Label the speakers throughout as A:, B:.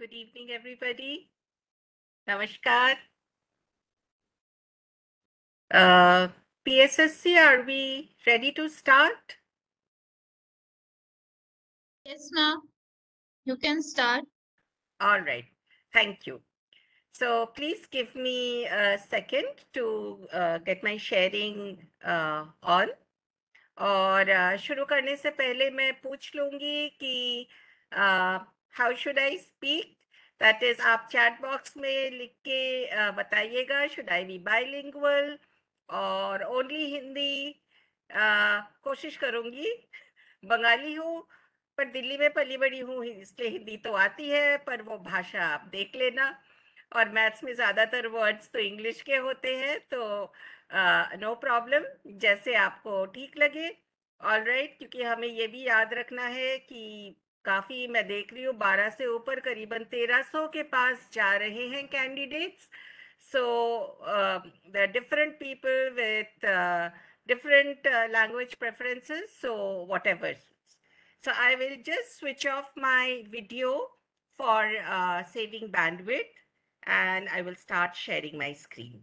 A: Good evening, everybody. Namaskar. Uh, PSSC, are we ready to start? Yes, ma'am. You can start. All right. Thank you. So please give me a second
B: to uh, get my sharing uh, on. और uh, शुरू करने से पहले मैं पूछ लूँगी कि uh, how should I speak that is आप चैट बॉक्स में लिख के बताइएगा शुड आई बी बाईलिंगुअल और ओनली हिंदी कोशिश करूंगी बंगाली हूँ पर दिल्ली में पली बड़ी हूँ इसलिए हिंदी तो आती है पर वो भाषा आप देख लेना और मैथ्स में ज़्यादातर वर्ड्स तो इंग्लिश के होते हैं तो नो uh, प्रॉब्लम no जैसे आपको ठीक लगे ऑल राइट right, क्योंकि हमें ये भी याद रखना है कि काफी मैं देख रही हूँ बारह से ऊपर करीबन तेरह सौ के पास जा रहे हैं candidates so the different people with different uh, uh, language preferences so whatever so i will just switch off my video for
A: uh, saving bandwidth and i will start sharing my screen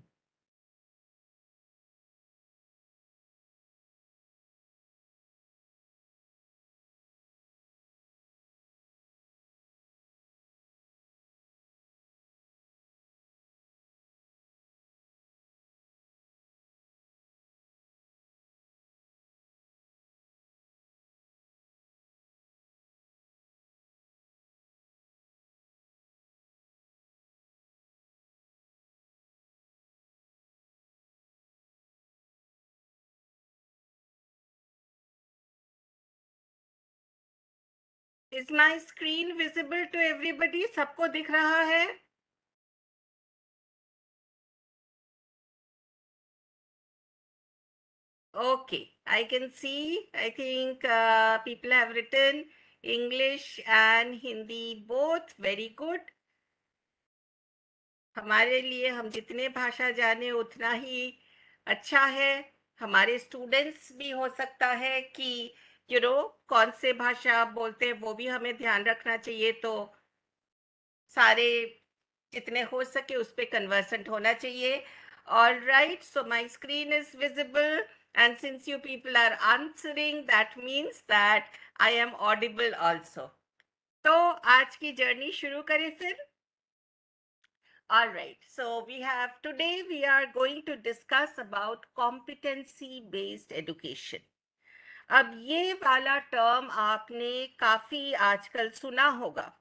A: is my screen visible to everybody सबको दिख रहा है okay I can see I think
B: people have have English and Hindi both very good हमारे लिए हम जितने भाषा जाने उतना ही अच्छा है हमारे स्टूडेंट्स भी हो सकता है कि यू नो कौन से भाषा बोलते हैं वो भी हमें ध्यान रखना चाहिए तो सारे जितने हो सके उस पर कन्वर्सेंट होना चाहिए all right so my screen is visible and since you people are answering that means that I am audible also तो आज की जर्नी शुरू करें फिर all right so we have today we are going to discuss about competency based education अब ये वाला term आपने काफी आजकल सुना होगा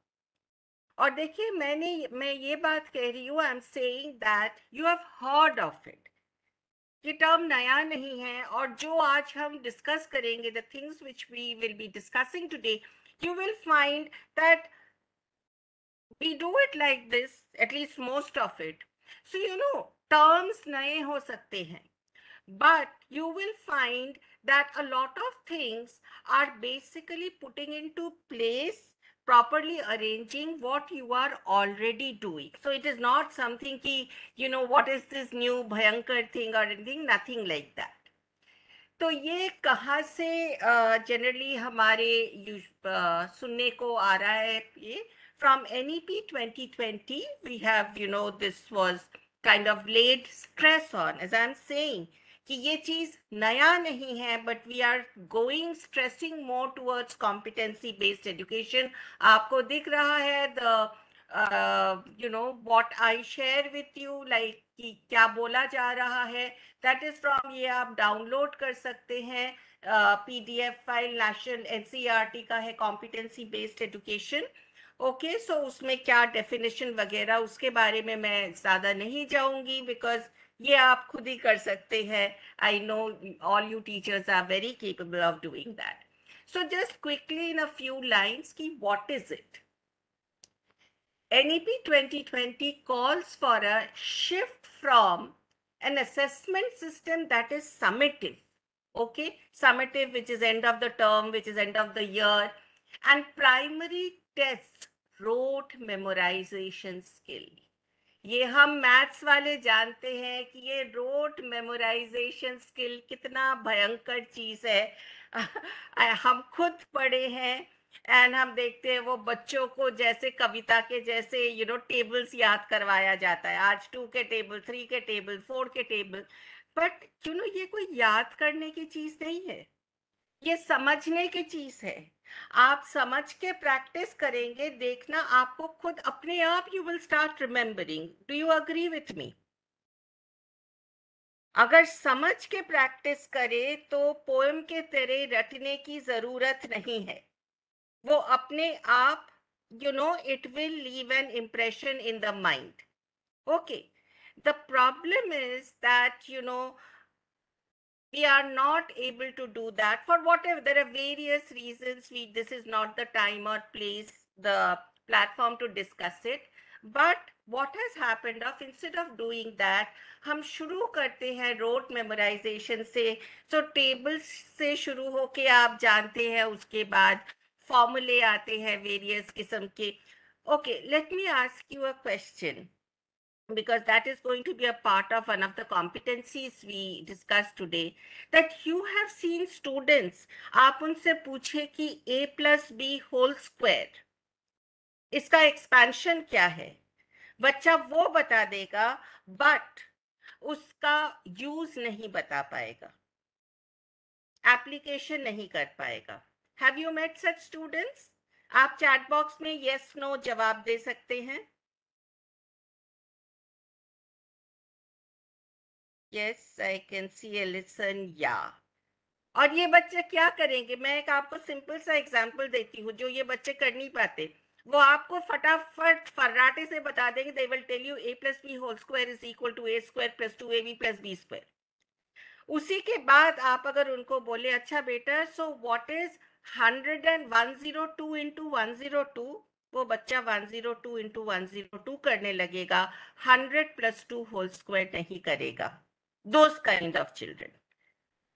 B: और देखिए मैंने मैं ये बात कह रही हूँ I am saying that you have heard of it ये टर्म नया नहीं है और जो आज हम डिस्कस करेंगे the things which we will be discussing today you will find that we do it like this at least most of it so you know terms नए हो सकते हैं but you will find that a lot of things are basically putting into place properly arranging what you are already doing. So it is not something, ki, you know, what is this new Bhayankar thing or anything, nothing like that. तो ये कहाँ से generally uh, हमारे use uh, सुनने को आ रहा है ये from N E P twenty twenty we have you know this was kind of laid stress on as कि ये चीज नया नहीं है but we are going stressing more towards competency based education आपको दिख रहा है the you know what I share with you like कि क्या बोला जा रहा है दैट इज फ्रॉम ये आप डाउनलोड कर सकते हैं P D F file national N C R T का है competency based education okay so उसमें क्या डेफिनेशन वगैरह उसके बारे में मैं ज़्यादा नहीं जाऊंगी बिकॉज ये आप खुद ही कर सकते हैं I know all you teachers are very capable of doing that so just quickly in a few lines की what is it NEP 2020 calls for a shift from an assessment system that is summative, okay? Summative, which is end of the term, which is end of the year, and primary tests, rote memorization skill. ये हम maths वाले जानते हैं कि ये road memorisation skill कितना भयंकर चीज है हम खुद पढ़े हैं एंड हम देखते हैं वो बच्चों को जैसे कविता के जैसे यू नो टेबल्स याद करवाया जाता है आज टू के टेबल थ्री के टेबल फोर के टेबल बट यू नो ये कोई याद करने की चीज नहीं है ये समझने की चीज है आप समझ के प्रैक्टिस करेंगे देखना आपको खुद अपने आप you will start remembering do you agree with me अगर समझ के प्रैक्टिस करे तो पोएम के तेरे रटने की जरूरत नहीं है वो अपने आप you know it will leave an impression in the mind okay the problem is that you know we are not able to do that for whatever there are various reasons we this is not the time or place the platform to discuss it but what has happened of instead of doing that हम शुरू करते हैं road memorisation से सो so, tables से शुरू होके आप जानते हैं उसके बाद फॉर्मूले आते हैं वेरियस किस्म के let me ask you a question. because that is going to be a part of one of the competencies we discussed today that you have seen students aap unse puche ki a plus b whole square iska expansion kya hai bachcha wo bata dega but uska use nahi bata payega application nahi kar payega
A: have you met such students आप chat box में yes yes, no no जवाब दे सकते हैं yes I can see a listen या और ये बच्चे क्या करेंगे मैं एक
B: आपको सिंपल सा एग्जांपल देती हूँ जो ये बच्चे कर नहीं पाते वो आपको फटाफट फर्राटे से बता देंगे they will tell you A plus B whole square is equal to A square plus two A B plus B square उसी के बाद आप अगर उनको बोले अच्छा बेटा so what is hundred and one zero two into one zero two वो बच्चा one zero two into one zero two करने लगेगा hundred plus two whole square नहीं करेगा those kind of children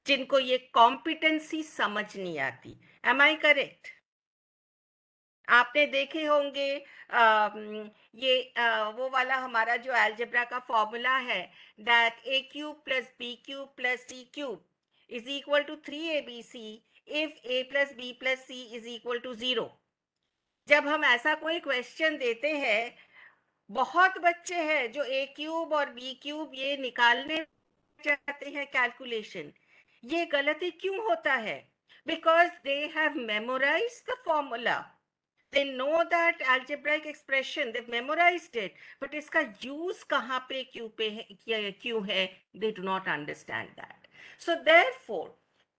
B: जिनको ये कॉम्पिटेंसी समझ नहीं आती एम आई करेक्ट आपने देखे होंगे आ, ये आ, वो वाला हमारा जो एल्जेब्रा का फॉर्मूला है that A cube plus B cube plus C cube is equal to three A B C if A plus B plus C is equal to zero जब हम ऐसा कोई क्वेश्चन देते हैं बहुत बच्चे हैं जो ए क्यूब और बी क्यूब ये निकालने जाते हैं कैलकुलेशन ये गलती क्यों होता है because they have memorise the formula they know that algebraic expression they memorised it but इसका यूज कहाँ पे क्यों पे है क्यों है they do not understand that so therefore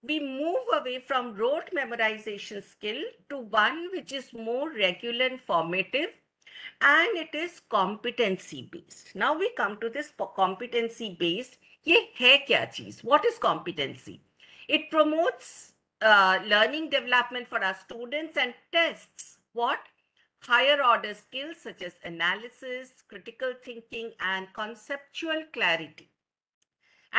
B: we move away from rote memorization skill to one which is more regular and formative and it is competency based now we come to this competency based ये है क्या चीज what is competency it promotes learning development for our students and test what higher order skills such as analysis, critical thinking, and conceptual clarity.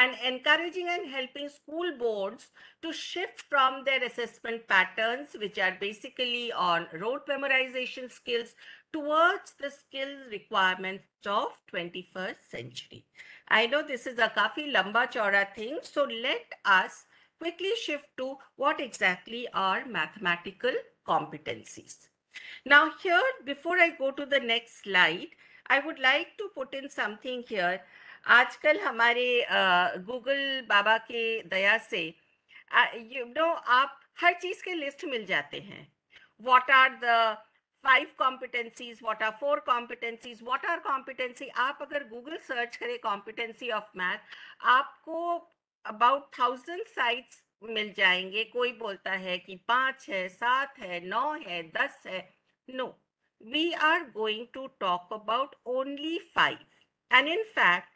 B: And encouraging and helping school boards to shift from their assessment patterns, which are basically on rote memorization skills, towards the skills requirements of 21st century. I know this is a kafi lamba chora thing, so let us quickly shift to what exactly are mathematical competencies. Now here, before I go to the next slide, I would like to put in something here. आजकल हमारे Google बाबा के दया से you know आप हर चीज़ के list मिल जाते हैं what are the five competencies what are four competencies what are competency आप अगर गूगल सर्च करें कॉम्पिटेंसी ऑफ मैथ आपको अबाउट थाउजेंड साइट्स मिल जाएंगे कोई बोलता है कि पांच है सात है नौ है दस है no we are going to talk about only five and in fact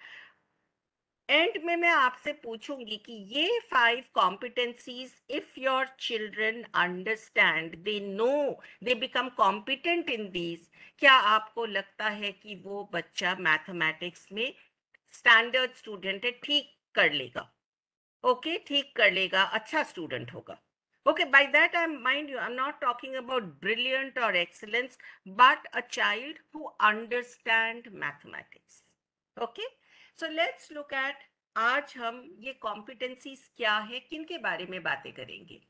B: end में मैं आपसे पूछूंगी कि ये five competencies if your children understand they know they become competent in these क्या आपको लगता है कि वो बच्चा मैथमेटिक्स में स्टैंडर्ड स्टूडेंट है ठीक कर लेगा ओके okay, ठीक कर लेगा अच्छा स्टूडेंट होगा okay by that I I you i'm not talking about brilliant और excellence but a child who understand mathematics okay so let's look at आज हम ये कॉम्पिटेंसीज क्या है किन के बारे में बातें करेंगे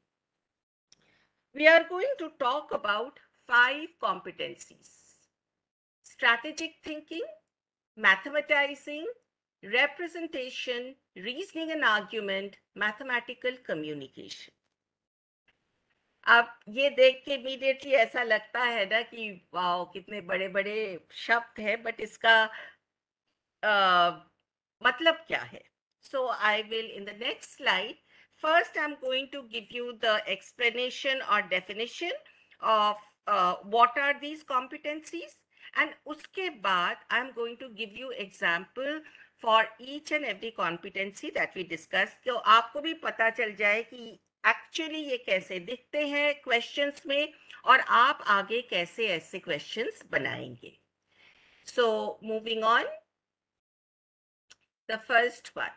B: we are going to talk about five competencies strategic thinking mathematising representation, reasoning and argument mathematical communication आप ये देख के इमीडिएटली ऐसा लगता है ना कि वाह कितने बड़े बड़े शब्द हैं बट इसका मतलब क्या है so I will in the next slide first I am going to give you the explanation और definition of what are these competencies and उसके बाद I am going to give you example for each and every competency that we discuss तो आपको भी पता चल जाए कि एक्चुअली ये कैसे दिखते हैं क्वेश्चन में और आप आगे कैसे ऐसे क्वेश्चन बनाएंगे so moving on the first one.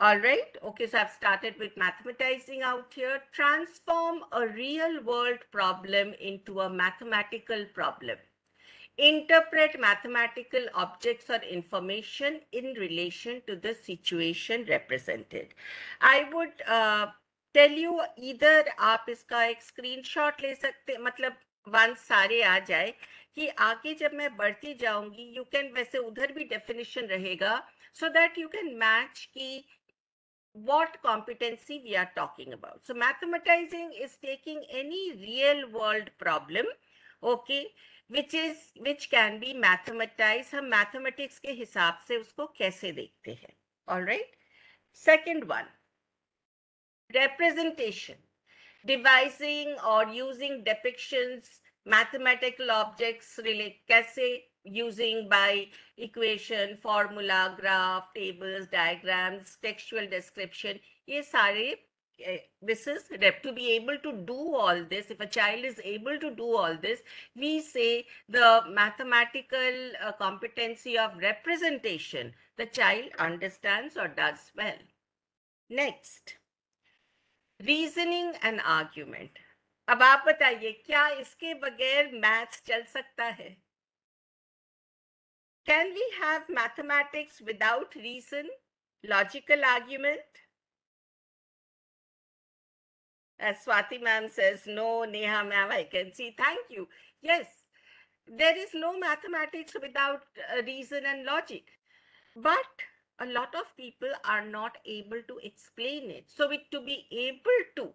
B: All right, okay, so I've started with mathematizing out here. Transform a real world problem into a mathematical problem. Interpret mathematical objects or information in relation to the situation represented. I would uh, you either इधर आप इसका एक screenshot ले सकते मतलब one सारे आ जाए कि आगे जब मैं बढ़ती जाऊंगी यू कैन वैसे उधर भी डेफिनेशन रहेगा so that you can match की what competency we are talking about so mathematising is taking any real world problem okay which is which can be mathematise हम मैथमेटिक्स के हिसाब से उसको कैसे देखते हैं all right second one representation devising or using depictions mathematical objects relate कैसे using by equation formula graph tables diagrams textual description Yes, sorry. Eh, this is to be able to do all this if a child is able to do all this we say the mathematical uh, competency of representation the child understands or does well next Reasoning and argument. अब आप बताइए क्या इसके बगैर maths चल सकता है
A: Can we have mathematics without reason, logical argument? As Swati
B: ma'am says, no, Neha ma'am, I can see. Thank you. Yes, there is no mathematics without uh, reason and logic. But a lot of people are not able to explain it. So it, to be able to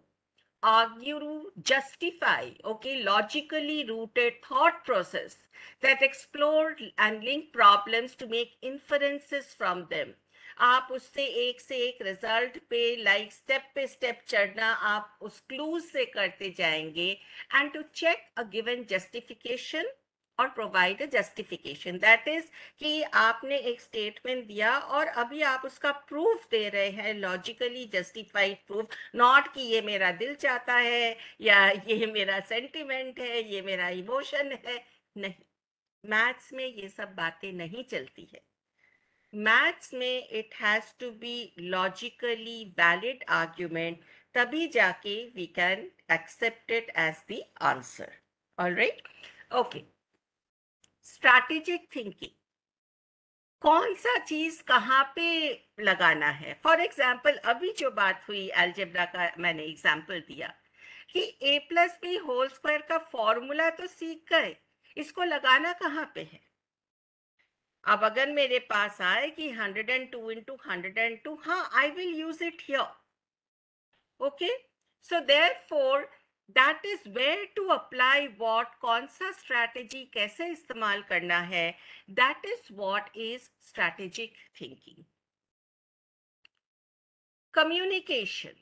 B: argue, justify, okay, logically rooted thought process that explore and link problems to make inferences from them. आप उससे एक से एक result पे like step पे step चढ़ना आप उस क्लूज से करते जाएंगे and to check a given justification और provide a justification that is कि आपने एक स्टेटमेंट दिया और अभी आप उसका प्रूफ दे रहे हैं लॉजिकली जस्टिफाइड प्रूफ नॉट कि ये मेरा दिल चाहता है या ये मेरा सेंटिमेंट है ये मेरा इमोशन है नहीं मैथ्स में ये सब बातें नहीं चलती है मैथ्स में it has to be logically valid argument तभी जाके we can accept it as the answer all right okay strategic thinking कौन सा चीज कहाँ पे लगाना है फॉर एग्जाम्पल अभी जो बात हुई एल्जेब्रा का मैंने एग्जाम्पल दिया कि A plus B whole square का फॉर्मूला तो सीख गए इसको लगाना कहाँ पे है अब अगर मेरे पास आए कि 102 and two into hundred and two हाँ I will use it here okay so therefore that is where to apply what कौन सा स्ट्रैटेजी कैसे इस्तेमाल करना है that is what is strategic thinking communication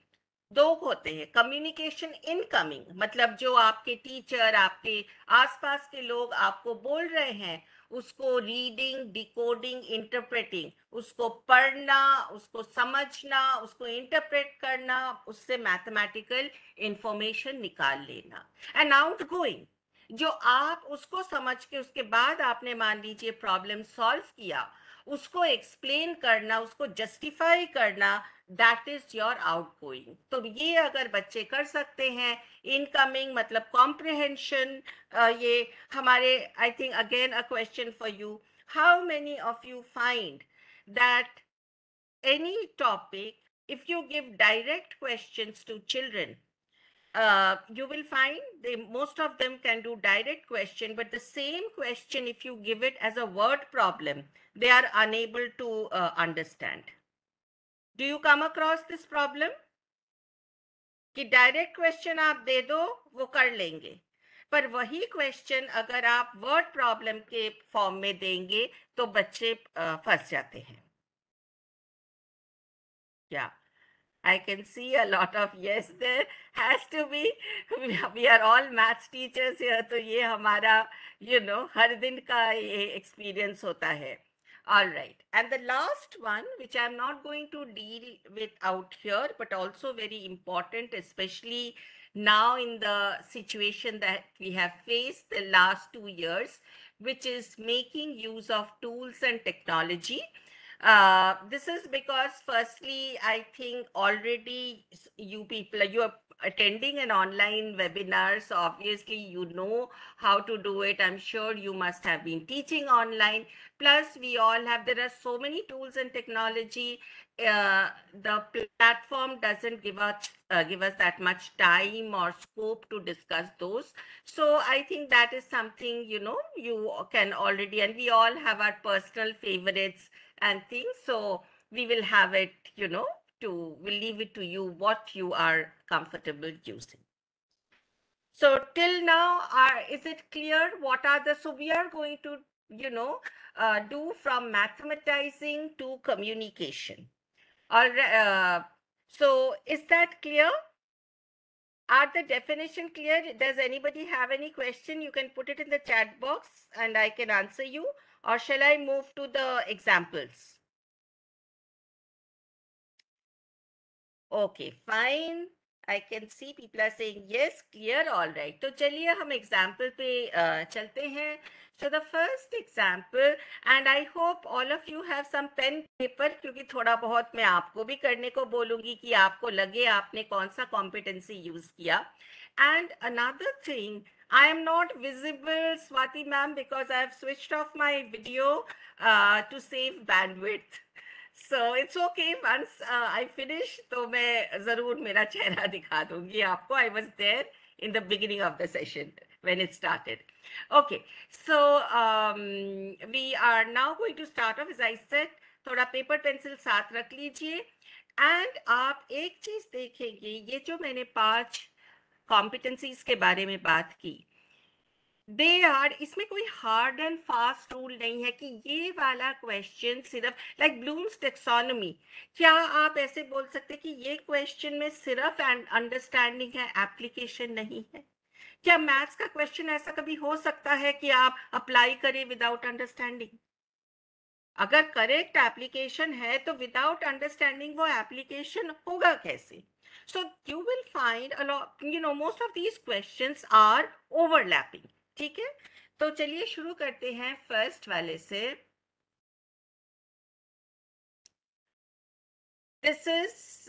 B: दो होते हैं कम्युनिकेशन इनकमिंग मतलब जो आपके टीचर आपके आसपास के लोग आपको बोल रहे हैं उसको रीडिंग डिकोडिंग इंटरप्रेटिंग उसको पढ़ना उसको समझना उसको इंटरप्रेट करना उससे मैथमेटिकल इंफॉर्मेशन निकाल लेना एंड आउट गोइंग जो आप उसको समझ के उसके बाद आपने मान लीजिए प्रॉब्लम सॉल्व किया उसको एक्सप्लेन करना उसको जस्टिफाई करना that is your outgoing तो ये अगर बच्चे कर सकते हैं इनकमिंग मतलब कॉम्प्रिहेंशन ये हमारे I think again a question for you how many of you find that any topic if you give direct question to children uh, you will find the most of them can do direct question, but the same question, if you give it as a word problem, they are unable to uh, understand. Do you come across this problem? कि direct question आप दे दो वो कर लेंगे पर वही question अगर आप वर्ड प्रॉब्लम के फॉर्म में देंगे तो बच्चे फंस जाते हैं क्या yeah. I can see a lot of yes there has to be. We are all maths teachers here, So, ये हमारा you know हर experience होता है. All right. And the last one, which I'm not going to deal with out here, but also very important, especially now in the situation that we have faced the last two years, which is making use of tools and technology uh, this is because firstly, I think already you people, you are attending an online webinar. So obviously you know how to do it. I'm sure you must have been teaching online. Plus we all have, there are so many tools and technology. Uh, the platform doesn't give us, uh, give us that much time or scope to discuss those. So I think that is something, you know, you can already, and we all have our personal favorites and things. So we will have it, you know, to, we'll leave it to you what you are comfortable using. So till now, are, is it clear what are the, so we are going to, you know, uh, do from mathematizing to communication. All right, uh, so is that clear? Are the definition clear? Does anybody have any question? You can put it in the chat box and I can answer
A: you. or shall I move to the examples? Okay, fine. I can see people are saying yes
B: clear all right तो चलिए हम example पे uh, चलते हैं so the first example and I hope all of you have some pen paper क्योंकि थोड़ा बहुत मैं आपको भी करने को बोलूंगी कि आपको लगे आपने कौन सा कॉम्पिटेंसी यूज किया and another thing I am not visible, Swati ma'am, because I have switched off my video uh, to save bandwidth. So it's okay. Once uh, I finish, to मैं zarur mera chehra dikha dungi aapko I was there in the beginning of the session when it started. Okay, so um, we are now going to start off. As I said, thoda paper pencil साथ rakh lijiye and aap ek cheez dekhenge ye jo maine paanch competencies के बारे में बात की they are इसमें कोई hard and fast rule नहीं है कि ये वाला क्वेश्चन सिर्फ लाइक ब्लूम्स टेक्सोनोमी क्या आप ऐसे बोल सकते कि ये क्वेश्चन में सिर्फ एंड अंडरस्टैंडिंग है एप्लीकेशन नहीं है क्या मैथ्स का क्वेश्चन ऐसा कभी हो सकता है कि आप अप्लाई करें विदाउट अंडरस्टैंडिंग अगर करेक्ट एप्लीकेशन है तो विदाउट अंडरस्टैंडिंग वो एप्लीकेशन होगा कैसे so you will find you know most of
A: these question are overlapping ठीक है तो चलिए शुरू करते हैं फर्स्ट वाले से
B: this is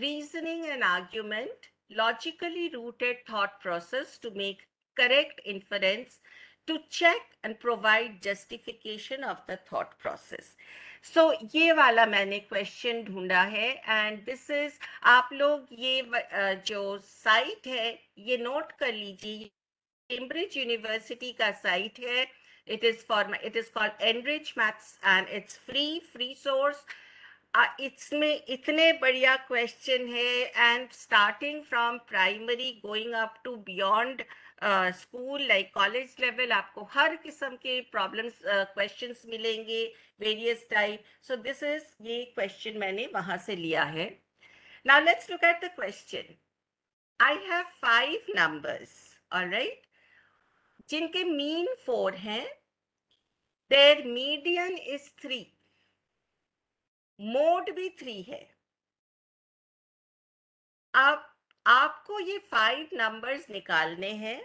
B: reasoning and argument logically rooted thought process to make correct inference to check and provide justification of the thought process. So ये वाला मैंने question ढूंढा है and this is आप लोग ये जो site है ये note कर लीजिए Cambridge University का site है it is for it is called enrich maths and it's free free source इसमें इतने बढ़िया question है and starting from primary going up to beyond. School like college level आपको हर किस्म के प्रॉब्लम्स क्वेश्चंस uh, मिलेंगे various type so this is ये क्वेश्चन मैंने वहां से लिया है now let's look at the question I have five numbers alright जिनके मीन फोर हैं there median is three mode भी थ्री है आप आपको ये फाइव नंबर्स निकालने हैं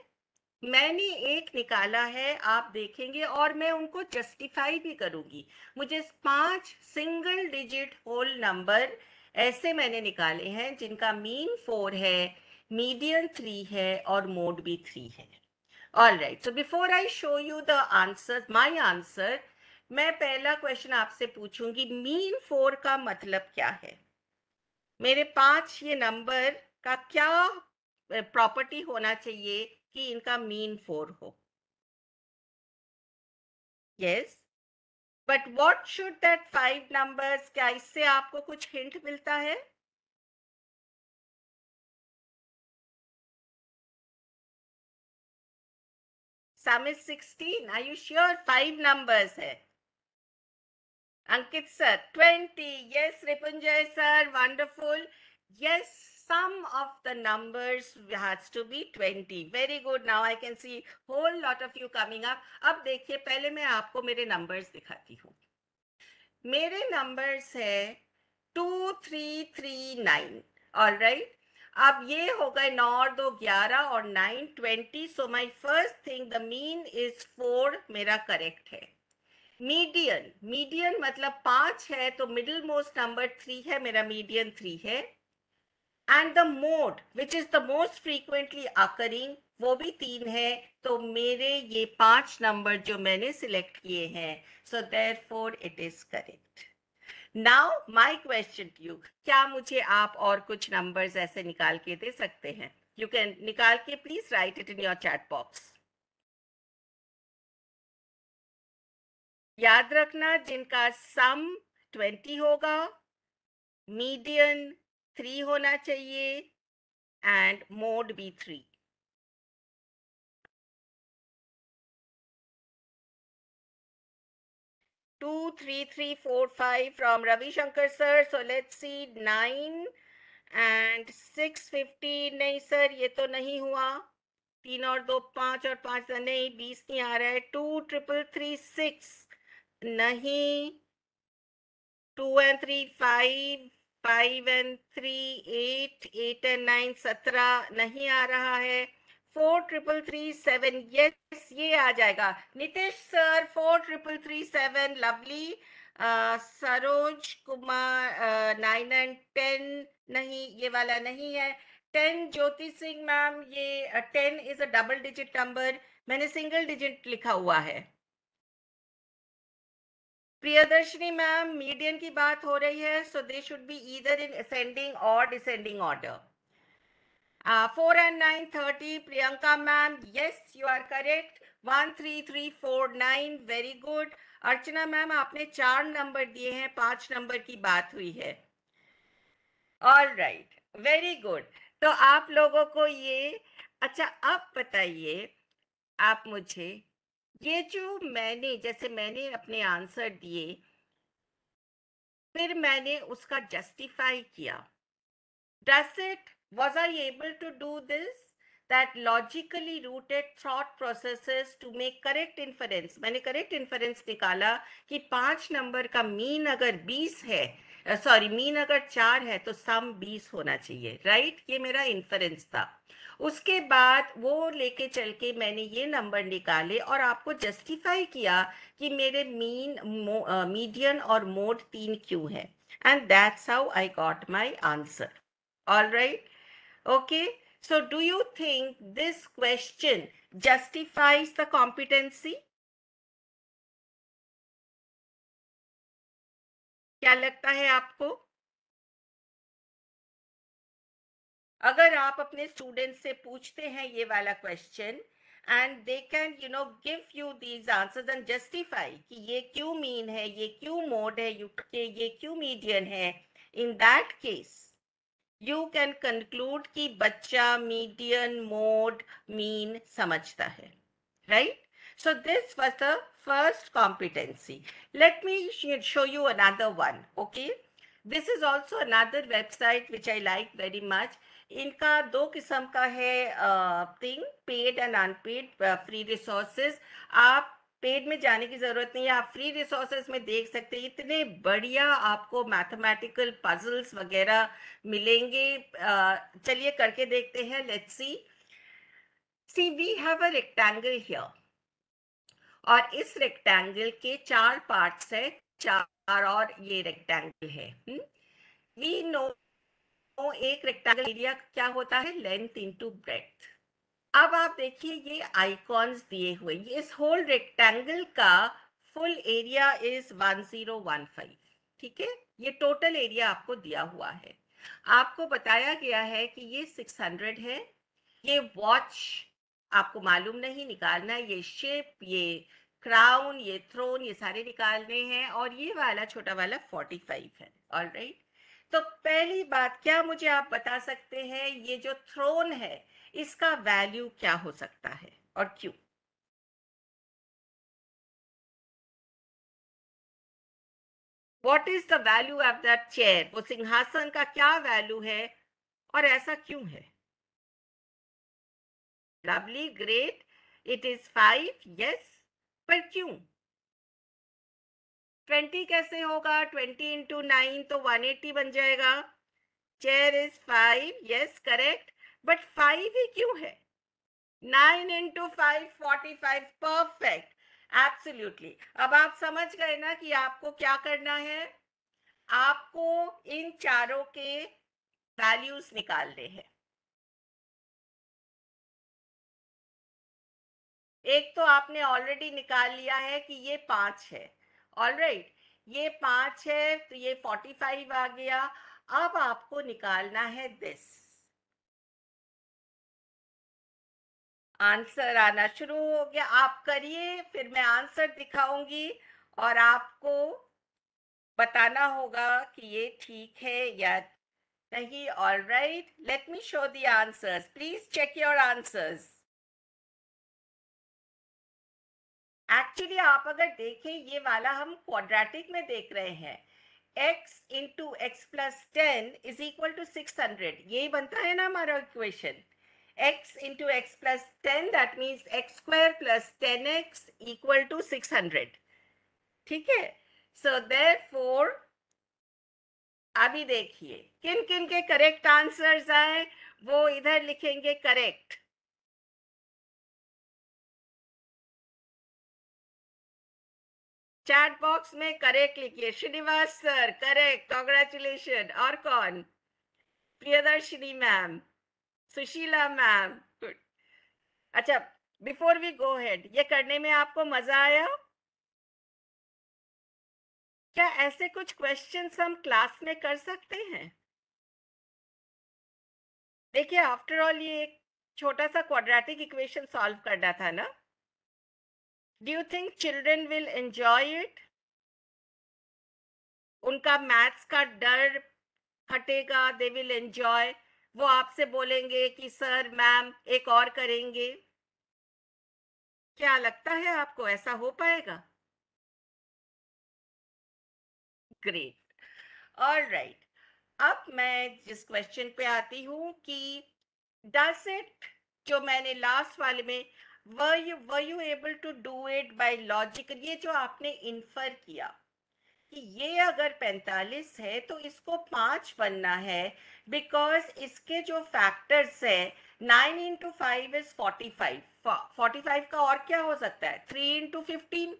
B: मैंने एक निकाला है आप देखेंगे और मैं उनको जस्टिफाई भी करूंगी मुझे पांच सिंगल डिजिट होल नंबर ऐसे मैंने निकाले हैं जिनका मीन फोर है मीडियन थ्री है और मोड भी थ्री है all right so before I show you the answer my answer मैं पहला क्वेश्चन आपसे पूछूंगी मीन फोर का मतलब क्या है मेरे पांच ये नंबर का क्या प्रॉपर्टी होना चाहिए कि इनका मीन फोर हो
A: yes but what should that five numbers क्या इससे आपको कुछ हिंट मिलता है sum is sixteen I you sure five numbers है Ankit sir twenty yes Ripunjay
B: sir wonderful yes sum of the numbers has to be 20 very good now i can see whole lot of you coming up ab dekhiye pehle main aapko mere numbers dikhati hu mere numbers है 2339 all right अब ये हो गए नौ और दो ग्यारह और nine twenty so my first thing the mean is four मेरा करेक्ट है मीडियन मीडियन मतलब पांच है तो मिडिल मोस्ट नंबर थ्री है मेरा मीडियन थ्री है and the mode which is the most frequently occurring वो भी तीन है तो मेरे ये पांच नंबर जो मैंने सिलेक्ट किए हैं so therefore it is correct now my question you क्या मुझे आप और कुछ नंबर ऐसे निकाल के दे सकते हैं यू कैन निकाल
A: के please write it in your chat box याद रखना जिनका सम 20 होगा मीडियन थ्री होना चाहिए and mode be three two three three four five from Ravishankar sir so let's
B: see nine and six fifty नहीं सर ये तो नहीं हुआ तीन और दो पांच और पांच तो नहीं बीस नहीं आ रहा है टू ट्रिपल थ्री सिक्स नहीं two and three five five and three eight eight and nine सत्रह नहीं आ रहा है four triple three seven yes ये आ जाएगा Nitesh sir four triple three seven lovely Saroj Kumar nine and ten नहीं ये वाला नहीं है टेन ज्योति सिंह मैम ये ten is a double digit number मैंने सिंगल डिजिट लिखा हुआ है प्रियदर्शनी मैम मीडियन की बात हो रही है so they should be either in ascending और descending order four and nine thirty Priyanka ma'am yes you are correct one three three four nine very good Archana ma'am आपने चार नंबर दिए हैं पांच नंबर की बात हुई है ऑल राइट वेरी गुड तो आप लोगों को ये अच्छा अब बताइए आप मुझे ये जो मैंने जैसे मैंने अपने आंसर दिए फिर मैंने उसका जस्टिफाई किया does it was I able to do this that logically rooted thought process to make correct inference मैंने करेक्ट इन्फरेंस निकाला कि पांच नंबर का मीन अगर बीस है सॉरी uh, मीन अगर चार है तो सम बीस होना चाहिए राइट ये मेरा इन्फरेंस था उसके बाद वो लेके चल के मैंने ये नंबर निकाले और आपको जस्टिफाई किया कि मेरे मीन मीडियन uh, और मोड तीन क्यों है and that's how I got my answer all right okay so do you think
A: this question justifies the competency क्या लगता है आपको अगर आप अपने स्टूडेंट से पूछते
B: हैं ये वाला question and they can you know give you these answers and justify कि ये क्यों मीन है ये क्यों मोड है यू के ये क्यों मीडियन है in that case you can conclude कि बच्चा मीडियन मोड मीन समझता है right right? So this was the first competency. Let me show you another one. Okay. This is also another website which I like very much. इनका दो किस्म का है thing paid and unpaid free resources आप paid में जाने की ज़रूरत नहीं है आप फ्री रिसोर्सेज में देख सकते हैं इतने बढ़िया आपको मैथमेटिकल पजल्स वगैरह मिलेंगे चलिए करके देखते हैं let's see see we have a rectangle here और इस रेक्टेंगल के चार पार्ट्स है चार और ये रेक्टेंगल है वी हम्म? नो एक रेक्टेंगल एरिया क्या होता है लेंथ इनटू ब्रेथ अब आप देखिए ये आइकॉन्स दिए हुए इस होल रेक्टेंगल का फुल एरिया इज 1015 ठीक है ये टोटल एरिया आपको दिया हुआ है आपको बताया गया है कि ये 600 है ये वॉच आपको मालूम नहीं निकालना ये शेप ये क्राउन ये थ्रोन ये सारे निकालने हैं और ये वाला छोटा वाला फोर्टी फाइव है ऑल राइट तो पहली बात क्या मुझे आप बता सकते हैं ये जो थ्रोन है इसका
A: वैल्यू क्या हो सकता है और क्यों what is the value of that chair वो सिंहासन का क्या वैल्यू है और ऐसा क्यों है
B: lovely great it is five yes पर क्यों ट्वेंटी कैसे होगा ट्वेंटी इंटू नाइन तो वन एटी बन जाएगा chair is five yes correct but five ही क्यों है nine into five forty five perfect absolutely अब आप समझ गए ना कि आपको क्या करना है आपको इन चारों
A: के वैल्यूज निकालने हैं एक तो आपने ऑलरेडी निकाल लिया है कि ये
B: पांच है ऑल राइट right. ये पांच है तो ये फोर्टी फाइव आ गया अब आपको निकालना है दिस आंसर आना शुरू हो गया आप करिए फिर मैं आंसर दिखाऊंगी और आपको बताना होगा कि ये ठीक है
A: या नहीं all right let me show the answers please check your answers actually आप अगर देखें
B: ये वाला हम क्वाड्रेटिक में देख रहे हैं x into x plus ten is equal to six hundred यही बनता है ना हमारा equation x into x plus 10 that means x square plus 10x equal to 600 ठीक है so therefore अभी देखिए
A: किन किन के करेक्ट आंसर्स आए वो इधर लिखेंगे करेक्ट चैट बॉक्स में करेक्ट लिखिए श्रीनिवास सर करेक्ट कॉन्ग्रेचुलेशन और
B: कौन प्रियदर्शिनी मैम सुशीला मैम अच्छा बिफोर वी गो हेड ये करने में आपको मजा आया
A: क्या ऐसे कुछ क्वेश्चन हम क्लास में कर सकते हैं देखिए आफ्टर ऑल ये एक छोटा सा क्वाड्रेटिक इक्वेशन सॉल्व करना था ना Do you think children will
B: enjoy it? उनका मैथ्स का डर हटेगा दे विल एंजॉय वो आपसे बोलेंगे कि सर मैम एक और
A: करेंगे क्या लगता है आपको ऐसा हो पाएगा ग्रेट ऑल राइट
B: अब मैं जिस क्वेश्चन पे आती हूँ कि डस इट जो मैंने लास्ट वाले में were you were you able to do it by logic ये जो आपने इन्फर किया कि ये अगर 45 है तो इसको पांच बनना है बिकॉज इसके जो फैक्टर्स है nine into five is forty five forty five का और क्या हो सकता है three into fifteen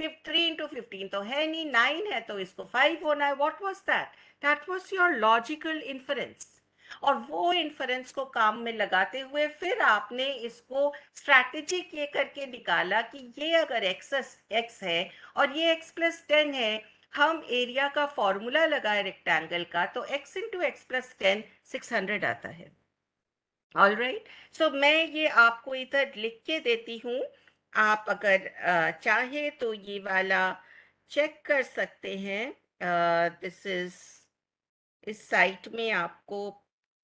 B: three into fifteen तो है नहीं नाइन है तो इसको फाइव होना है what was that that was your logical inference और वो इन्फ्रेंस को काम में लगाते हुए फिर आपने इसको स्ट्रैटेजी के करके निकाला कि ये अगर एक्स एक्स है और ये एक्स प्लस टेन है हम एरिया का फॉर्मूला लगाए रेक्टेंगल का तो x into x plus ten six hundred आता है ऑल राइट सो मैं ये आपको इधर लिख के देती हूँ आप अगर चाहे तो ये वाला चेक कर सकते हैं दिस इज इस साइट में आपको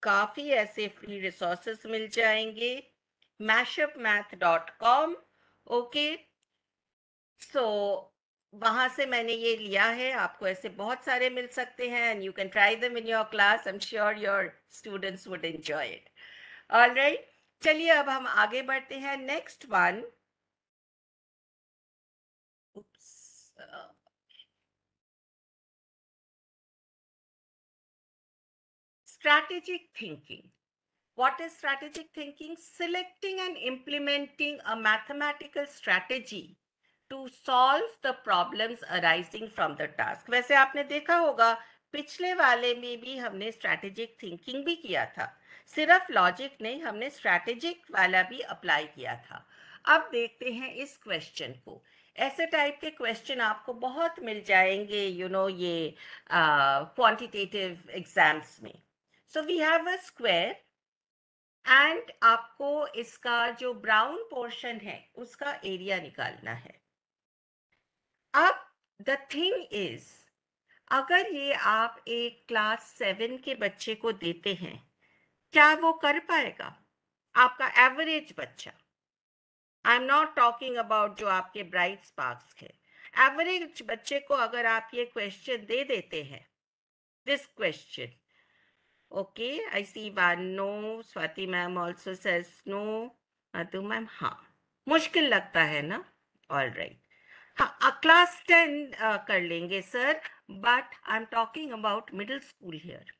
B: काफ़ी ऐसे फ्री रिसोर्सेस मिल जाएंगे mashup math dot com okay so वहां से मैंने ये लिया है आपको ऐसे बहुत सारे मिल सकते हैं and you can try them in your class I am sure your students would enjoy it all right चलिए अब हम
A: आगे बढ़ते हैं next one strategic thinking. What is strategic thinking? Selecting
B: and implementing a mathematical strategy to solve the problems arising from the task. वैसे आपने देखा होगा पिछले वाले में भी हमने strategic thinking भी किया था सिर्फ logic नहीं हमने strategic वाला भी apply किया था अब देखते हैं इस question को ऐसे टाइप के क्वेश्चन आपको बहुत मिल जाएंगे यू you नो know, ये क्वांटिटेटिव uh, एग्जाम्स में so we have a square and आपको इसका जो ब्राउन पोर्शन है उसका एरिया निकालना है अब द थिंग इज अगर ये आप एक क्लास सेवन के बच्चे को देते हैं क्या वो कर पाएगा आपका एवरेज बच्चा I am not talking about जो आपके ब्राइट स्पार्क्स है एवरेज बच्चे को अगर आप ये क्वेश्चन दे देते हैं this question Okay, I see one no. Swati ma'am also says no. Atu ma'am, हाँ मुश्किल लगता है ना ऑल राइट हाँ क्लास टेन कर लेंगे sir but I am talking about middle school here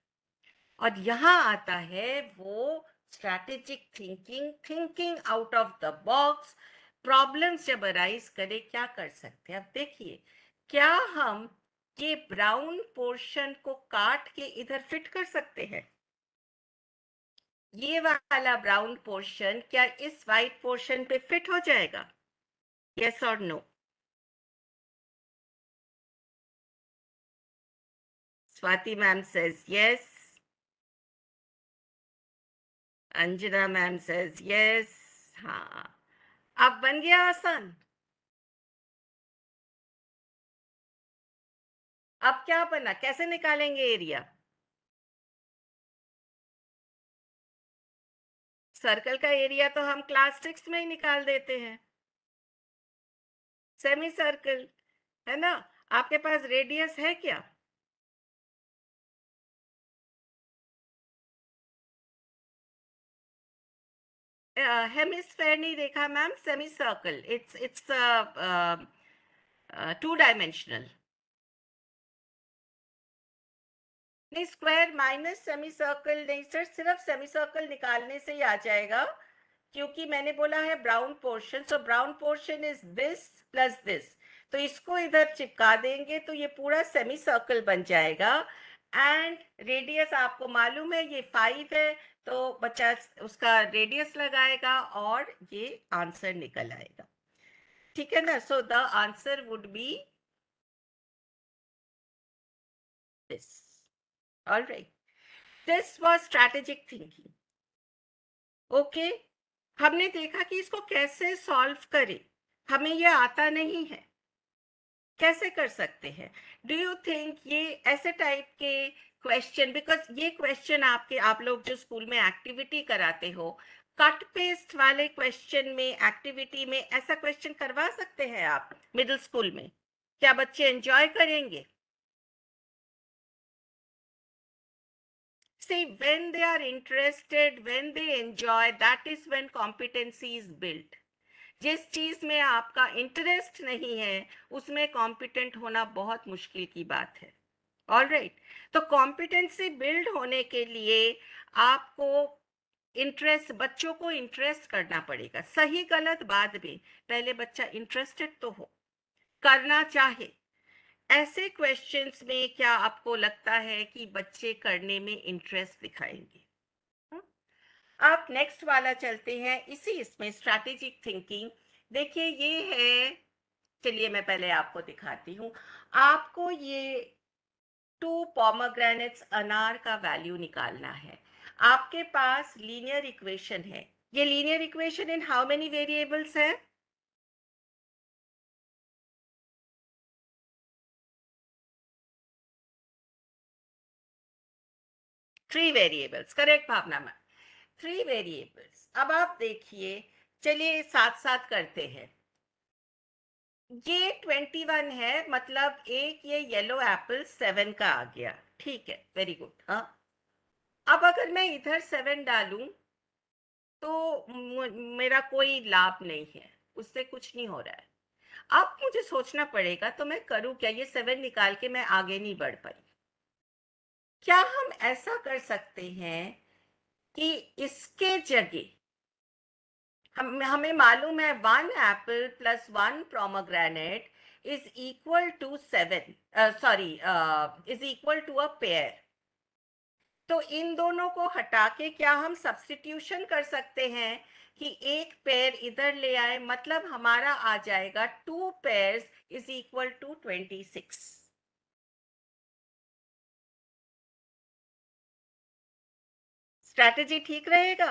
B: और यहाँ आता है वो strategic thinking thinking out of the box problems जब अराइज करे क्या कर सकते हैं अब देखिए क्या हम ये ब्राउन पोर्शन को काट के इधर फिट कर सकते हैं ये वाला ब्राउन पोर्शन क्या
A: इस वाइट पोर्शन पे फिट हो जाएगा यस और no Swati ma'am says yes Anjana ma'am says yes हाँ अब बन गया आसान अब क्या बना कैसे निकालेंगे एरिया सर्कल का एरिया तो हम क्लास सिक्स में ही निकाल देते हैं सेमी सर्कल है ना आपके पास रेडियस है क्या हेमिस्फेयर नहीं देखा ma'am semi circle it's it's
B: two dimensional नहीं स्क्वायर माइनस सेमी सर्कल नहीं सर सिर्फ सेमी सर्कल निकालने से ही आ जाएगा क्योंकि मैंने बोला है brown portion so brown portion is this plus this तो इसको इधर चिपका देंगे तो ये पूरा सेमी सर्कल बन जाएगा एंड रेडियस आपको मालूम है ये फाइव है तो बच्चा उसका रेडियस लगाएगा
A: और ये
B: आंसर निकल आएगा
A: ठीक है ना so the answer would be this All right. This was strategic thinking. okay? हमने
B: देखा कि इसको कैसे सॉल्व करें हमें ये आता नहीं है कैसे कर सकते हैं डू यू थिंक ये ऐसे टाइप के क्वेश्चन बिकॉज ये क्वेश्चन आपके आप लोग जो स्कूल में एक्टिविटी कराते हो कट पेस्ट वाले
A: क्वेश्चन में एक्टिविटी में ऐसा क्वेश्चन करवा सकते हैं आप मिडिल स्कूल में क्या बच्चे एंजॉय करेंगे say when they are interested when they enjoy that is when competency
B: is built जिस चीज में आपका इंटरेस्ट नहीं है उसमें कॉम्पिटेंट होना बहुत मुश्किल की बात है ऑल राइट right. तो कॉम्पिटेंसी बिल्ड होने के लिए आपको इंटरेस्ट बच्चों को इंटरेस्ट करना पड़ेगा सही गलत बाद में पहले बच्चा इंटरेस्टेड तो हो करना चाहे ऐसे क्वेश्चंस में क्या आपको लगता है कि बच्चे करने में इंटरेस्ट दिखाएंगे हम्म? आप नेक्स्ट वाला चलते हैं इसी इसमें स्ट्रैटेजिक थिंकिंग देखिए ये है चलिए मैं पहले आपको दिखाती हूँ आपको ये टू पॉमोग्रेनेट्स अनार का वैल्यू निकालना है आपके पास लीनियर इक्वेशन है ये linear equation in how many variables
A: है three variables correct Bhavana ma'am three variables अब आप देखिए
B: चलिए साथ साथ करते हैं ये ट्वेंटी वन है मतलब एक ये येलो एप्पल सेवन का आ गया ठीक है वेरी गुड हाँ अब अगर मैं इधर सेवन डालूं तो मेरा कोई लाभ नहीं है उससे कुछ नहीं हो रहा है अब मुझे सोचना पड़ेगा तो मैं करूँ क्या ये सेवन निकाल के मैं आगे नहीं बढ़ पाई क्या हम ऐसा कर सकते हैं कि इसके जगह हम हमें मालूम है one apple plus one pomegranate is equal to seven sorry is equal to a pair तो इन दोनों को हटा के क्या हम सब्सटीट्यूशन कर सकते हैं कि एक पेयर इधर ले आए मतलब हमारा आ जाएगा two pair is equal to
A: twenty six strategy ठीक रहेगा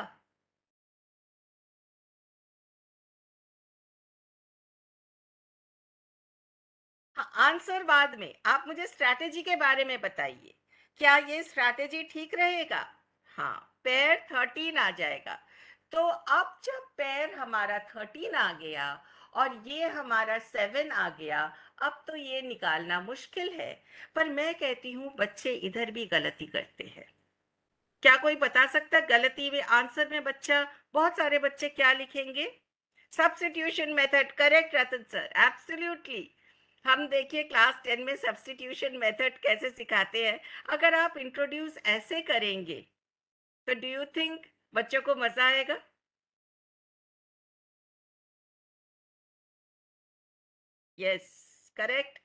A: हाँ, आंसर बाद में आप मुझे स्ट्रैटेजी के बारे में बताइए क्या ये स्ट्रैटेजी
B: ठीक रहेगा हाँ पैर थर्टीन आ जाएगा तो अब जब पैर हमारा थर्टीन आ गया और ये हमारा सेवन आ गया अब तो ये निकालना मुश्किल है पर मैं कहती हूँ बच्चे इधर भी गलती करते हैं क्या कोई बता सकता गलती में आंसर में बच्चा बहुत सारे बच्चे क्या लिखेंगे substitution method correct Ratan sir absolutely हम देखिए क्लास टेन में सब्सटीट्यूशन मेथड कैसे सिखाते हैं अगर आप इंट्रोड्यूस ऐसे
A: करेंगे तो डू यू थिंक बच्चों को मजा आएगा yes correct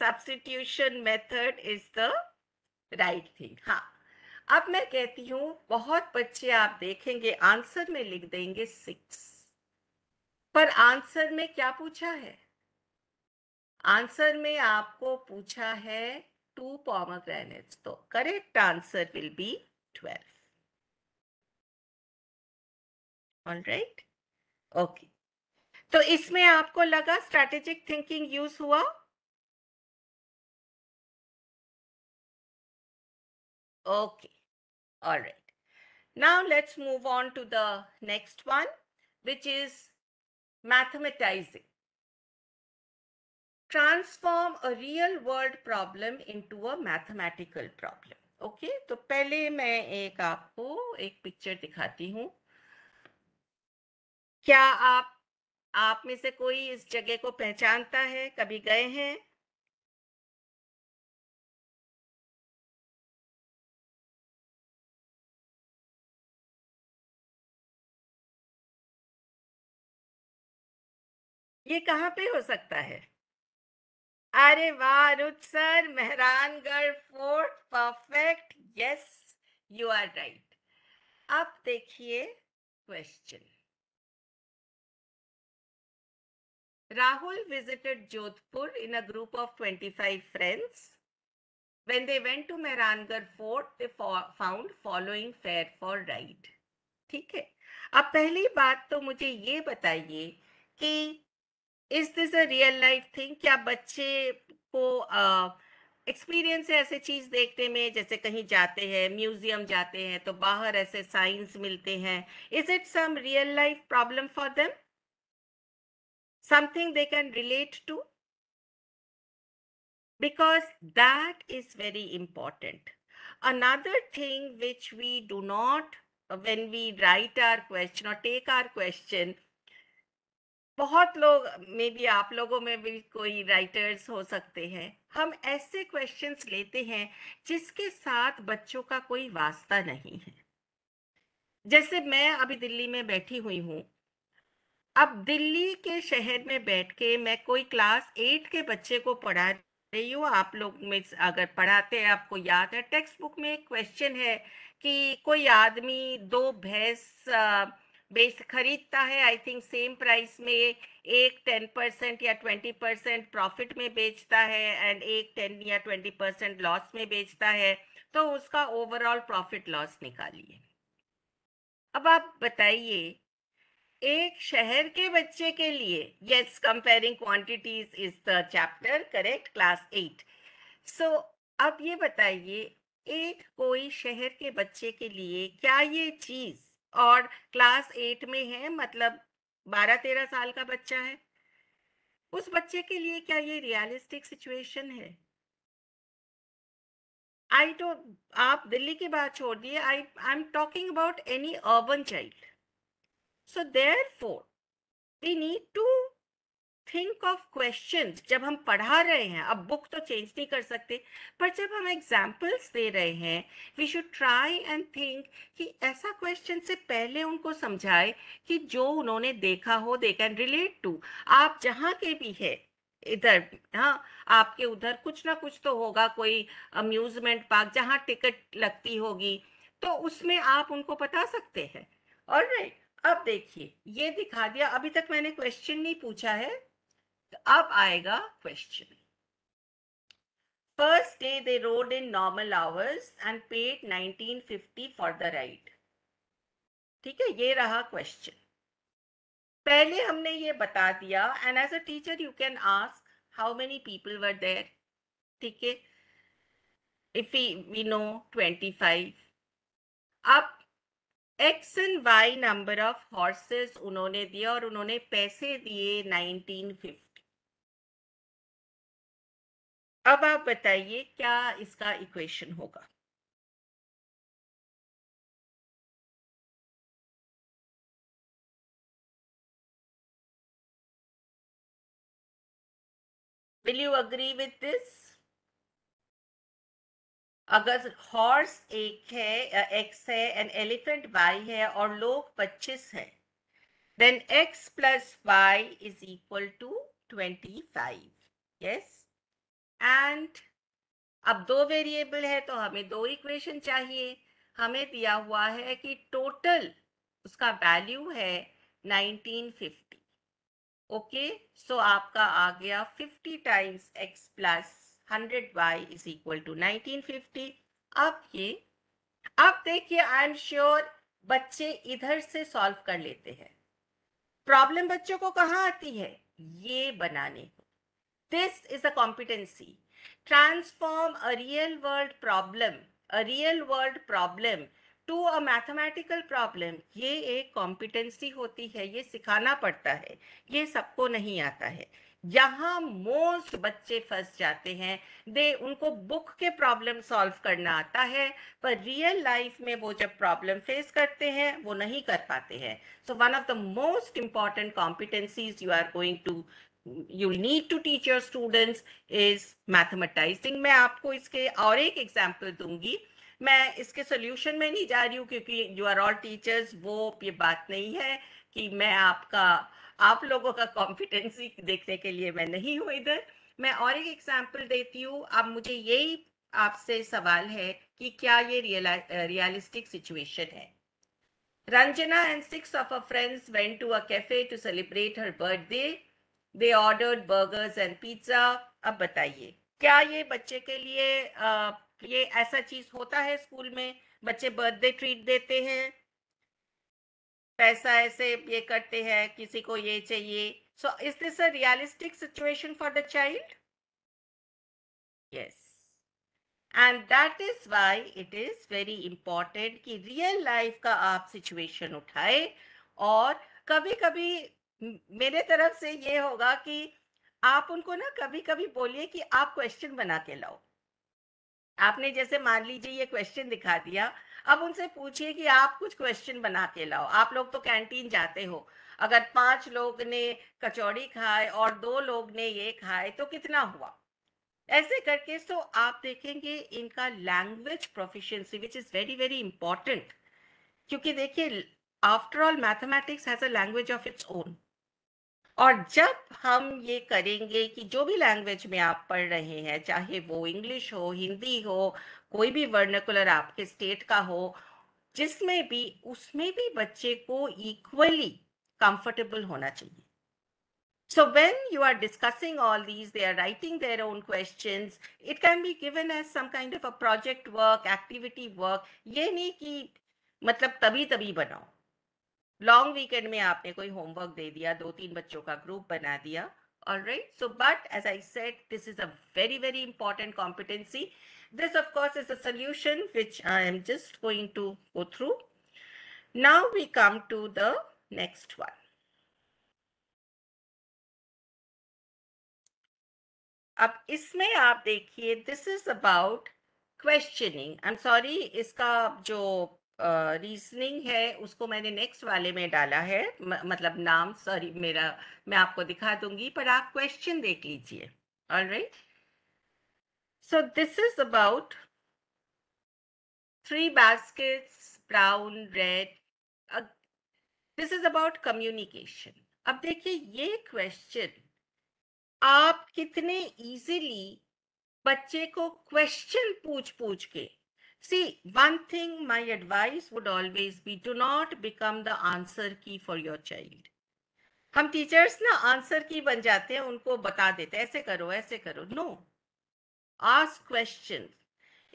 A: substitution method is the right thing हाँ
B: अब मैं कहती हूं बहुत बच्चे आप देखेंगे आंसर में लिख देंगे सिक्स पर आंसर में क्या पूछा है आंसर में आपको पूछा है टू पॉमग्रेनेट्स तो correct answer will
A: be twelve all right okay तो इसमें आपको लगा स्ट्रेटेजिक थिंकिंग यूज हुआ okay All right. Now let's move on to the next one, which
B: is mathematizing. Transform a real world problem into a mathematical problem okay तो पहले मैं एक आपको एक पिक्चर दिखाती हूँ
A: क्या आप आप में से कोई इस जगह को पहचानता है कभी गए हैं ये कहाँ पे हो सकता है अरे वाहर Mehrangarh fort perfect yes you are right अब देखिए question Rahul visited Jodhpur in a group
B: of twenty five friends when they went to Mehrangarh fort they found following fare for right ठीक है अब पहली बात तो मुझे ये बताइए कि is this a real life thing क्या बच्चे को एक्सपीरियंस uh, है ऐसे चीज देखने में जैसे कहीं जाते हैं म्यूजियम जाते हैं तो बाहर ऐसे साइंस मिलते हैं is it some real life problem for them something
A: they can relate to because
B: that is very important another thing which we do not when we write our question और take our question बहुत लोग may be आप लोगों में भी कोई writers हो सकते हैं हम ऐसे क्वेश्चंस लेते हैं जिसके साथ बच्चों का कोई वास्ता नहीं है जैसे मैं अभी दिल्ली में बैठी हुई हूँ अब दिल्ली के शहर में बैठ के मैं कोई क्लास एट के बच्चे को पढ़ा रही हूँ आप लोग में अगर पढ़ाते हैं आपको याद है टेक्स्ट बुक में एक क्वेश्चन है कि कोई आदमी दो भैंस बेच खरीदता है आई थिंक सेम प्राइस में एक टेन परसेंट या ट्वेंटी परसेंट प्रॉफिट में बेचता है एंड एक टेन या ट्वेंटी परसेंट लॉस में बेचता है तो उसका ओवरऑल प्रॉफिट लॉस निकालिए अब आप बताइए एक शहर के बच्चे के लिए yes comparing quantities is the chapter correct class eight so अब ये बताइए एक कोई शहर के बच्चे के लिए क्या ये चीज और क्लास एट में है मतलब बारह तेरह साल का बच्चा है उस बच्चे के लिए क्या ये रियलिस्टिक सिचुएशन है आई तो आप दिल्ली की बात छोड़ दिए I I am talking about any urban child so therefore we need to think of question जब हम पढ़ा रहे हैं अब बुक तो चेंज नहीं कर सकते पर जब हम एग्जाम्पल्स दे रहे हैं we should try and think कि ऐसा क्वेश्चन से पहले उनको समझाए कि जो उन्होंने देखा हो दे कैन रिलेट टू आप जहाँ के भी है इधर हाँ आपके उधर कुछ ना कुछ तो होगा कोई अम्यूजमेंट पार्क जहाँ टिकट लगती होगी तो उसमें आप उनको बता सकते हैं और अब देखिए ये दिखा दिया अभी तक मैंने क्वेश्चन नहीं पूछा है तो अब आएगा question first day they rode in normal hours and paid 1950 for the ride ठीक है ये रहा क्वेश्चन पहले हमने ये बता दिया and as a teacher you can ask how many people were there ठीक है इफ वी नो 25 अब x and y number of horses उन्होंने
A: दिया और उन्होंने पैसे दिए 1950 अब आप बताइए क्या इसका इक्वेशन होगा will you agree with this अगर हॉर्स एक है
B: एक्स है एंड एलिफेंट वाई है और लोग पच्चीस है then x plus y is equal to twenty five yes and अब दो वेरिएबल है तो हमें दो इक्वेशन चाहिए हमें दिया हुआ है कि टोटल उसका वैल्यू है 1950 ओके okay? सो so आपका आ गया 50 times x plus hundred y is equal to nineteen fifty अब ये अब देखिए आई एम श्योर बच्चे इधर से सॉल्व कर लेते हैं प्रॉब्लम बच्चों को कहाँ आती है ये बनाने को This is a competency. Transform a real world problem, a real world problem to a mathematical problem ये एक कॉम्पिटेंसी होती है ये सिखाना पड़ता है ये सबको नहीं आता है यहाँ मोस्ट बच्चे फंस जाते हैं दे उनको बुक के प्रॉब्लम सॉल्व करना आता है पर रियल लाइफ में वो जब प्रॉब्लम फेस करते हैं वो नहीं कर पाते हैं so one of the most important competencies you are going to you need to teach your students is mathematising मैं आपको इसके और एक एग्जाम्पल दूंगी मैं इसके सोल्यूशन में नहीं जा रही हूँ क्योंकि यू आर ऑल टीचर्स वो ये बात नहीं है कि मैं आपका आप लोगों का कॉम्फिडेंसी देखने के लिए मैं नहीं हूँ इधर मैं और एक एग्जाम्पल देती हूँ अब मुझे यही आपसे सवाल है कि क्या ये रियलिस्टिक सिचुएशन है Ranjana and six of her friends went to a cafe to celebrate her birthday they order burgers and pizza अब बताइए क्या ये बच्चे के लिए आ, ये ऐसा चीज होता है स्कूल में बच्चे बर्थडे ट्रीट देते हैं पैसा ऐसे ये करते हैं किसी को ये चाहिए so is this a realistic situation for the child yes and that is why it is very important कि रियल लाइफ का आप सिचुएशन उठाए और कभी कभी मेरे तरफ से ये होगा कि आप उनको ना कभी कभी बोलिए कि आप क्वेश्चन बना के लाओ आपने जैसे मान लीजिए ये क्वेश्चन दिखा दिया अब उनसे पूछिए कि आप कुछ क्वेश्चन बना के लाओ आप लोग तो कैंटीन जाते हो अगर पांच लोग ने कचौड़ी खाए और दो लोग ने ये खाए तो कितना हुआ ऐसे करके तो आप देखेंगे इनका language proficiency which is very very important क्योंकि देखिए after all mathematics has a language of its own और जब हम ये करेंगे कि जो भी लैंग्वेज में आप पढ़ रहे हैं चाहे वो इंग्लिश हो हिंदी हो कोई भी वर्नकुलर आपके स्टेट का हो जिसमें भी उसमें भी बच्चे को इक्वली कंफर्टेबल होना चाहिए so when you are discussing all these they are writing their own question it can be given as some kind of a project work activity work ये नहीं कि मतलब तभी तभी बनाओ लॉन्ग वीकेंड में आपने कोई होमवर्क दे दिया दो तीन बच्चों का ग्रुप बना दिया all right so but as i said this is a very very important competency this of course is a solution which i am just going
A: to go through now we come to the next one अब इसमें आप देखिए this is about questioning I am sorry इसका जो
B: reasoning uh, है उसको मैंने next वाले में डाला है म, मतलब नाम सॉरी मेरा मैं आपको दिखा दूंगी पर आप क्वेश्चन देख लीजिए all right so this is about three basket brown red this is about communication अब देखिए ये क्वेश्चन आप कितने इजीली बच्चे को क्वेश्चन पूछ पूछ के See, one thing my advice would always be do not become the answer key for your child. हम टीचर्स ना आंसर की बन जाते हैं उनको बता देते हैं ऐसे करो ऐसे करो no ask question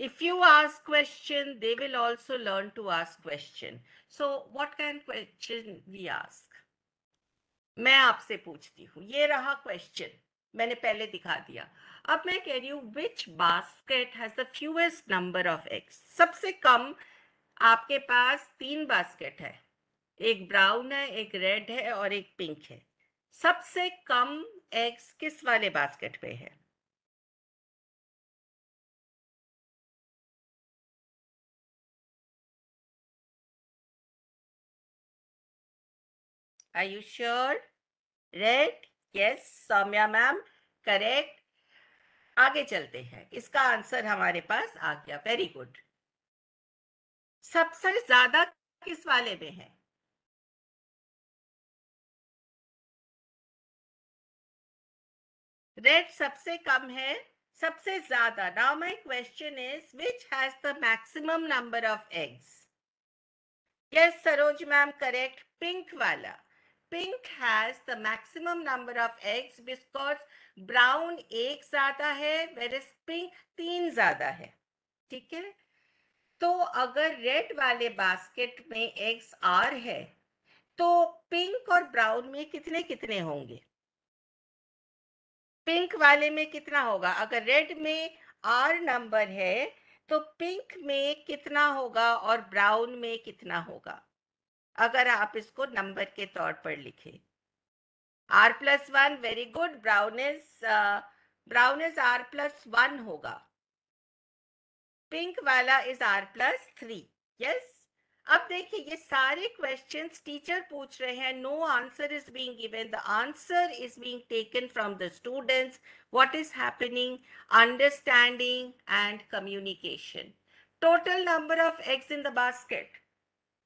B: if you ask question they will also learn to ask question so what kind of question we ask मैं आपसे पूछती हूँ ये रहा क्वेश्चन मैंने पहले दिखा दिया अब मैं कह रही हूँ which basket has the fewest number of eggs सबसे कम आपके पास तीन बास्केट है एक ब्राउन है एक रेड है और एक
A: पिंक है सबसे कम एग्स किस वाले बास्केट में है are you sure red yes Saumya ma'am correct आगे चलते हैं इसका आंसर हमारे पास आ गया वेरी गुड सबसे ज्यादा किस वाले में है रेड सबसे कम है
B: सबसे ज्यादा now my question is which has the maximum number of eggs yes Saroj ma'am correct pink वाला pink has the maximum number of eggs because brown एक ज्यादा है वेर इज पिंक तीन ज्यादा है ठीक है तो अगर रेड वाले बास्केट में एग्स आर है तो पिंक और ब्राउन में कितने कितने होंगे पिंक वाले में कितना होगा अगर रेड में आर नंबर है तो पिंक में कितना होगा और ब्राउन में कितना होगा अगर आप इसको नंबर के तौर पर लिखे R plus one very good brown is brown is R plus one होगा पिंक वाला is R plus three yes अब देखिए ये सारे क्वेश्चंस टीचर पूछ रहे हैं no answer is being given the answer is being taken from the students what is happening understanding and communication total number of eggs in the
A: basket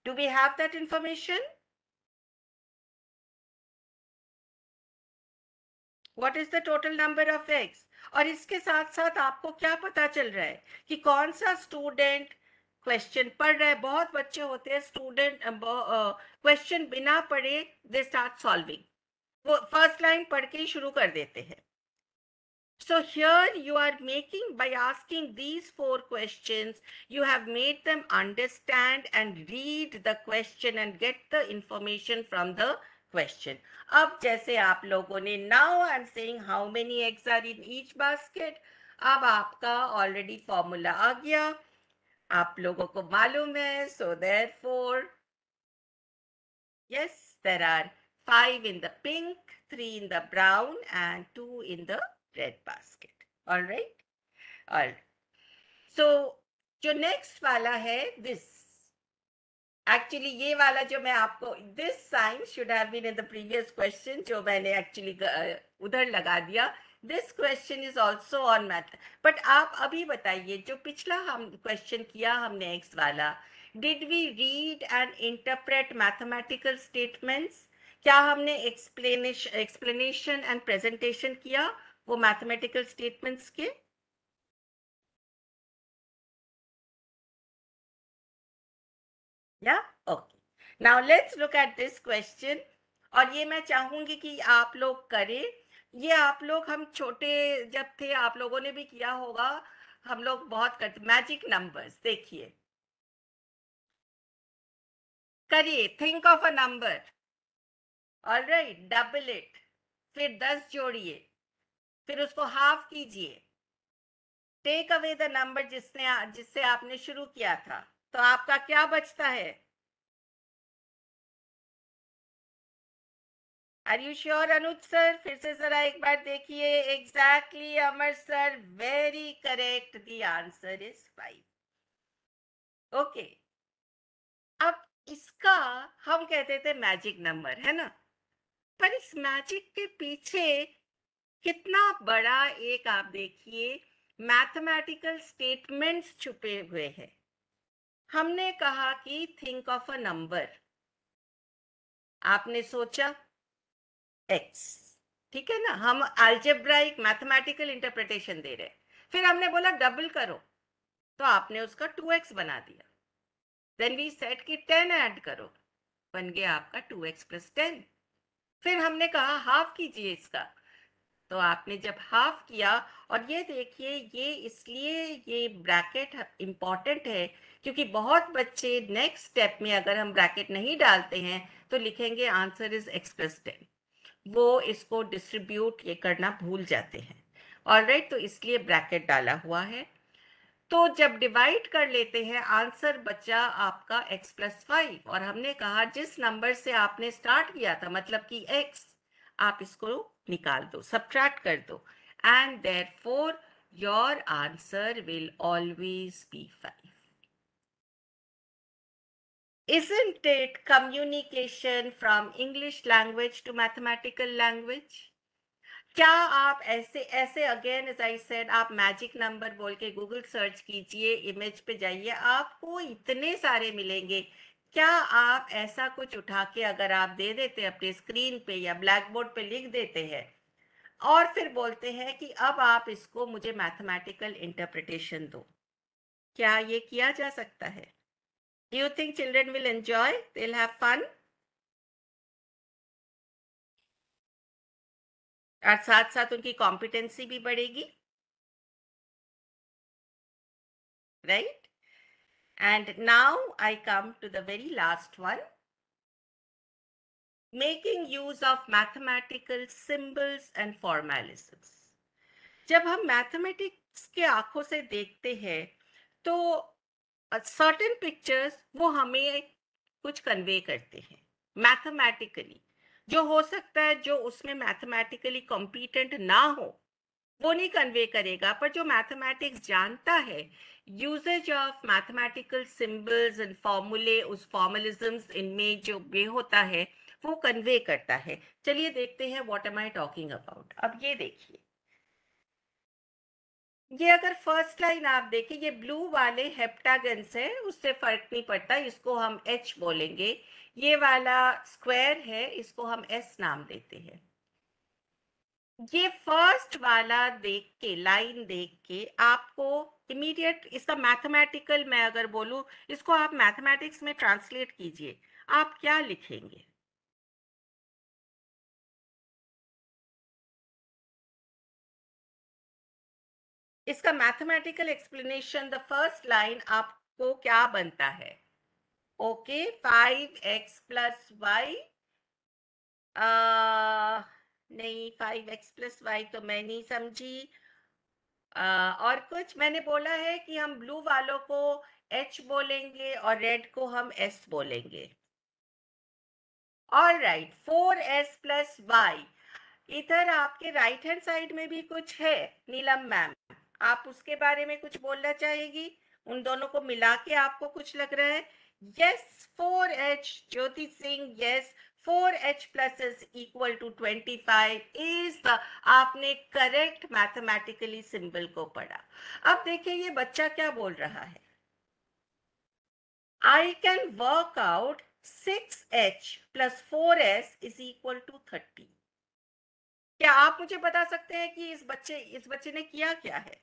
A: Do we have that information? What is the total number of eggs? और इसके
B: साथ साथ आपको क्या पता चल रहा है कि कौन सा स्टूडेंट क्वेश्चन पढ़ रहा है बहुत बच्चे होते हैं स्टूडेंट क्वेश्चन बिना पढ़े दे स्टार्ट सॉल्विंग वो फर्स्ट लाइन पढ़ के ही शुरू कर देते हैं So here you are making by asking these four questions, you have made them understand and read the question and get the information from the question. अब जैसे आप लोगों ने now I'm saying how many eggs are in each basket. Ab आपका already formula आ गया आप लोगों को मालूम so therefore yes there are five in the pink, three in the brown and two in the bread basket. All right? All right. So, jo next wala hai this actually ये वाला जो मैं आपको this sign should have been in the previous question जो मैंने actually उधर लगा दिया this question is also on math but आप अभी बताइए जो पिछला हम क्वेश्चन किया हमने एक्स वाला did we read and interpret mathematical statements क्या हमने
A: एक्सप्लेनेशन एक्सप्लेनेशन एंड प्रेजेंटेशन किया वो मैथमेटिकल स्टेटमेंट्स के या okay now let's look at this question और ये मैं
B: चाहूंगी कि आप लोग करें ये आप लोग हम छोटे जब थे आप लोगों ने भी किया होगा हम लोग बहुत करते मैजिक नंबर्स देखिए करिए think of a number all right double it फिर दस जोड़िए फिर उसको हाफ कीजिए
A: टेक अवे द नंबर जिसने जिससे आपने शुरू किया था तो आपका क्या बचता है are you sure Anuj sir फिर से जरा एक बार देखिए exactly Amar sir
B: very correct the answer is five okay अब इसका हम कहते थे मैजिक नंबर है ना पर इस मैजिक के पीछे कितना बड़ा एक आप देखिए मैथमेटिकल स्टेटमेंट्स छुपे हुए हैं हमने कहा कि थिंक ऑफ अ नंबर आपने सोचा एक्स ठीक है ना हम अल्जेब्राइक मैथमेटिकल इंटरप्रिटेशन दे रहे फिर हमने बोला डबल करो तो आपने उसका टू एक्स बना दिया देन वी सेट कि टेन ऐड करो बन गया आपका टू एक्स प्लस टेन फिर हमने कहा हाफ कीजिए इसका तो आपने जब हाफ किया और ये देखिए ये इसलिए ये ब्रैकेट इम्पॉर्टेंट है क्योंकि बहुत बच्चे नेक्स्ट स्टेप में अगर हम ब्रैकेट नहीं डालते हैं तो लिखेंगे आंसर इज एक्सप्रेस टेन वो इसको डिस्ट्रीब्यूट ये करना भूल जाते हैं ऑल right, तो इसलिए ब्रैकेट डाला हुआ है तो जब डिवाइड कर लेते हैं आंसर बचा आपका x प्लस फाइव और हमने कहा जिस नंबर से आपने स्टार्ट किया था मतलब कि x आप इसको निकाल दो सब्ट्रैक्ट कर दो and therefore your answer will always be five Isn't it communication from English language to mathematical language? क्या आप ऐसे ऐसे अगेन एज आई सेड आप मैजिक नंबर बोल के गूगल सर्च कीजिए इमेज पे जाइए आपको इतने सारे मिलेंगे क्या आप ऐसा कुछ उठा के अगर आप दे देते हैं अपने स्क्रीन पे या ब्लैक बोर्ड पे लिख देते हैं और फिर बोलते हैं कि अब आप इसको मुझे मैथमेटिकल इंटरप्रिटेशन दो क्या ये किया जा सकता है do
A: you think children will enjoy will have fun और साथ साथ उनकी कॉम्पिटेंसी भी बढ़ेगी right right? And now I come to the very last one. Making use of
B: mathematical symbols and formalisms. jab hum mathematics ke aankhon se dekhte hain to certain pictures wo hame kuch convey karte hain mathematically जो हो सकता है जो उसमें mathematically competent ना हो वो नहीं कन्वे करेगा पर जो मैथमेटिक्स जानता है usages of mathematical symbols and फॉर्मूले उस फॉर्मलिज्म्स इनमें जो वे होता है वो कन्वे करता है चलिए देखते हैं what am I talking about अब ये देखिए ये अगर फर्स्ट लाइन आप देखें ये ब्लू वाले हेप्टागन्स है उससे फर्क नहीं पड़ता इसको हम एच बोलेंगे ये वाला स्क्वायर है इसको हम एस नाम देते हैं ये फर्स्ट वाला देख के लाइन देख के आपको इमीडिएट इसका मैथमेटिकल मैं अगर बोलू इसको आप मैथमेटिक्स
A: में ट्रांसलेट कीजिए आप क्या लिखेंगे इसका mathematical explanation the first line आपको क्या बनता है
B: okay five x plus y नहीं फाइव एक्स प्लस वाई तो मैं नहीं समझी आ, और कुछ मैंने बोला है कि हम ब्लू वालों को एच बोलेंगे और रेड को हम एस बोलेंगे और write four S plus y इधर आपके राइट हैंड साइड में भी कुछ है नीलम मैम आप उसके बारे में कुछ बोलना चाहेगी उन दोनों को मिला के आपको कुछ लग रहा है yes four H Jyoti Singh yes 4h plus is equal to 25 is the आपने करेक्ट मैथमेटिकली सिंबल को पढ़ा अब देखिए ये बच्चा क्या बोल रहा है I can work out 6h plus four S is equal to thirty
A: क्या आप मुझे बता सकते हैं कि इस बच्चे इस बच्चे ने किया क्या है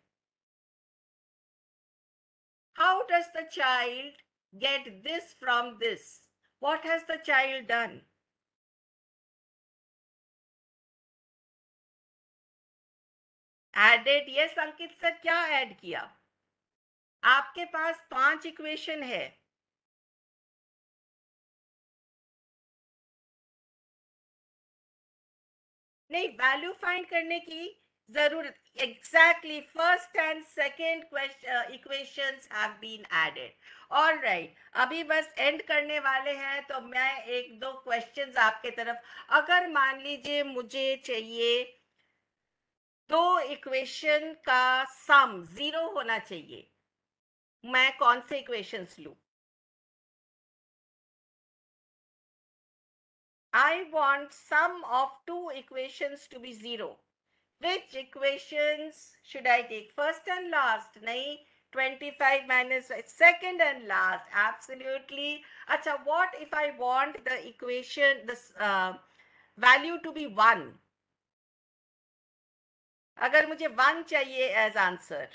A: how does the child get this from this what has the child done added ये संकेत सर क्या ऐड किया आपके पास पांच इक्वेशन है नहीं वैल्यू फाइंड करने की जरूरत exactly first
B: and second question equation have been added all right अभी बस एंड करने वाले हैं तो मैं एक दो क्वेश्चंस आपके तरफ अगर मान लीजिए मुझे चाहिए दो इक्वेशन का
A: सम जीरो होना चाहिए मैं कौन से इक्वेशंस लू I want sum of two equations to be zero which equation should I take
B: first and last नहीं twenty five minus second and last absolutely अच्छा what if I want the equation value to
A: be one अगर मुझे वन चाहिए as answer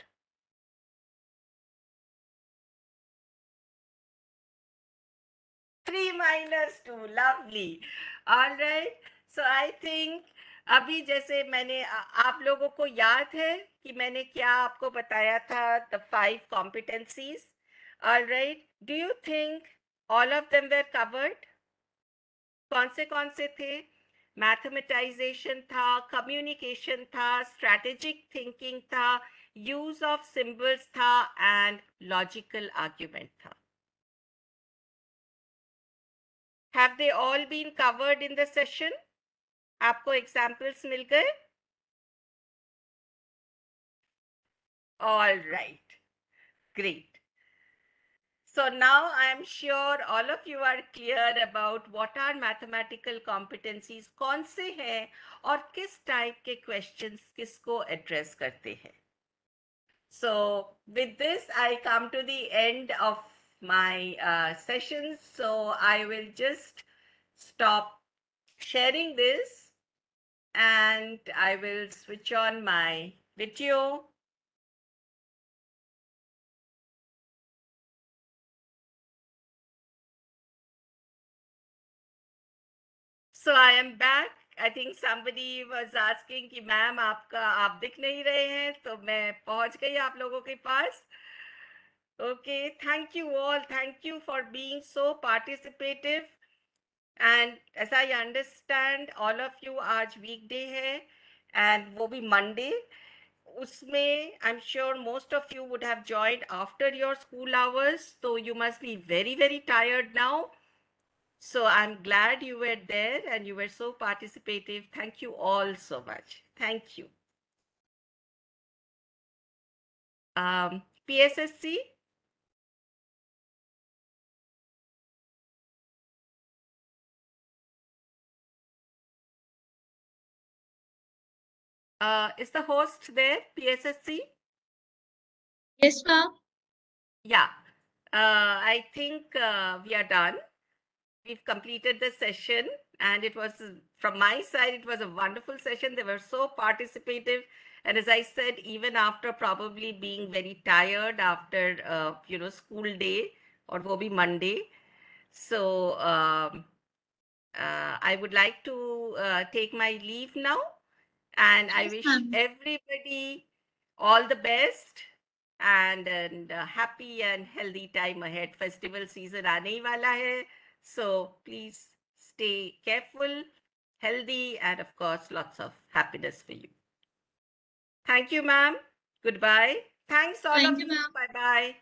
A: three minus two lovely all right so I
B: think अभी जैसे मैंने आप लोगों को याद है कि मैंने क्या आपको बताया था the five competencies all right do you think all of them were covered कौन से कौन से थे मैथमेटाइजेशन था कम्युनिकेशन था स्ट्रैटेजिक थिंकिंग था यूज ऑफ सिंबल्स था एंड लॉजिकल आर्ग्यूमेंट था
A: have they all been covered in the session आपको एग्जाम्पल्स मिल गए all right great So now I'm sure
B: all of you are clear about what are mathematical competencies, कौन से हैं और किस type के questions किसको address करते हैं. So with this, I come to the end of my uh, sessions. So I will just stop sharing this
A: and I will switch on my video. So I am back I think somebody was asking कि ma'am आपका आप दिख नहीं रहे हैं तो मैं पहुंच
B: गई आप लोगों के पास okay thank you all thank you for being so participative and as I understand all of you आज वीकडे है एंड वो भी मंडे उसमें I am sure most of you would have joined after your school hours तो you must be very very tired now So I'm glad you were there and you were so participative.
A: Thank you all so much. Thank you. Um, PSSC. Uh, is the host there, PSSC? Yes, ma'am. Yeah, uh, I think uh,
B: we are done we've completed the session and it was from my side it was a wonderful session they were so participative and as i said even after probably being very tired after uh, you know school day or will be monday so um, uh, i would like to uh, take my leave now and i wish everybody all the best and, and happy and healthy time ahead festival season aane wala hai so please stay careful, healthy, and
A: of course, lots of happiness for you. Thank you, ma'am. Goodbye. Thanks all Thank of you. you. Bye bye.